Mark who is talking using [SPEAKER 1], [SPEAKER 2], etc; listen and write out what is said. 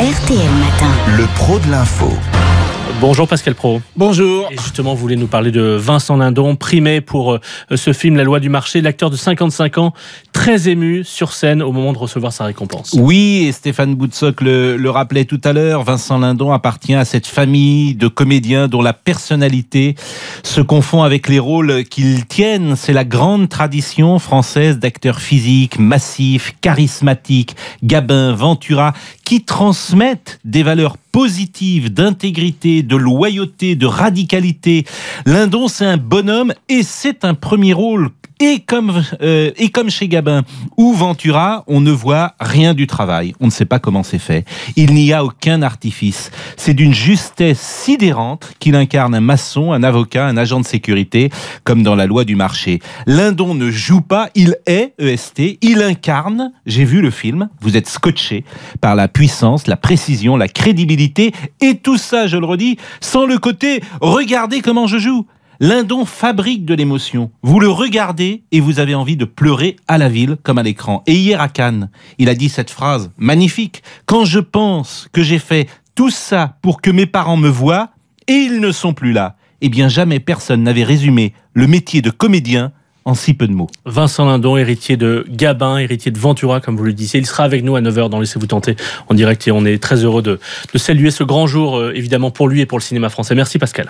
[SPEAKER 1] RTL Matin. Le pro de l'info. Bonjour Pascal Pro. Bonjour. Et justement, vous voulez nous parler de Vincent Lindon, primé pour euh, ce film La loi du marché, l'acteur de 55 ans, très ému sur scène au moment de recevoir sa récompense.
[SPEAKER 2] Oui, et Stéphane Boutsock le, le rappelait tout à l'heure, Vincent Lindon appartient à cette famille de comédiens dont la personnalité se confond avec les rôles qu'ils tiennent. C'est la grande tradition française d'acteurs physiques, massifs, charismatiques, Gabin, Ventura, qui transmettent des valeurs positives d'intégrité, de loyauté, de radicalité. Lindon, c'est un bonhomme et c'est un premier rôle et comme, euh, et comme chez Gabin ou Ventura, on ne voit rien du travail. On ne sait pas comment c'est fait. Il n'y a aucun artifice. C'est d'une justesse sidérante qu'il incarne un maçon, un avocat, un agent de sécurité, comme dans la loi du marché. Lindon ne joue pas, il est EST, il incarne. J'ai vu le film, vous êtes scotché par la puissance, la précision, la crédibilité, et tout ça, je le redis, sans le côté regardez comment je joue. Lindon fabrique de l'émotion. Vous le regardez et vous avez envie de pleurer à la ville comme à l'écran. Et hier à Cannes, il a dit cette phrase magnifique. Quand je pense que j'ai fait tout ça pour que mes parents me voient et ils ne sont plus là,
[SPEAKER 1] eh bien jamais personne n'avait résumé le métier de comédien
[SPEAKER 3] en si peu de mots.
[SPEAKER 1] Vincent Lindon, héritier de Gabin, héritier de Ventura, comme vous le disiez. Il sera avec nous à 9h dans Laissez-vous tenter en direct et on est très heureux de, saluer ce grand jour, euh, évidemment, pour lui et pour le cinéma français. Merci Pascal.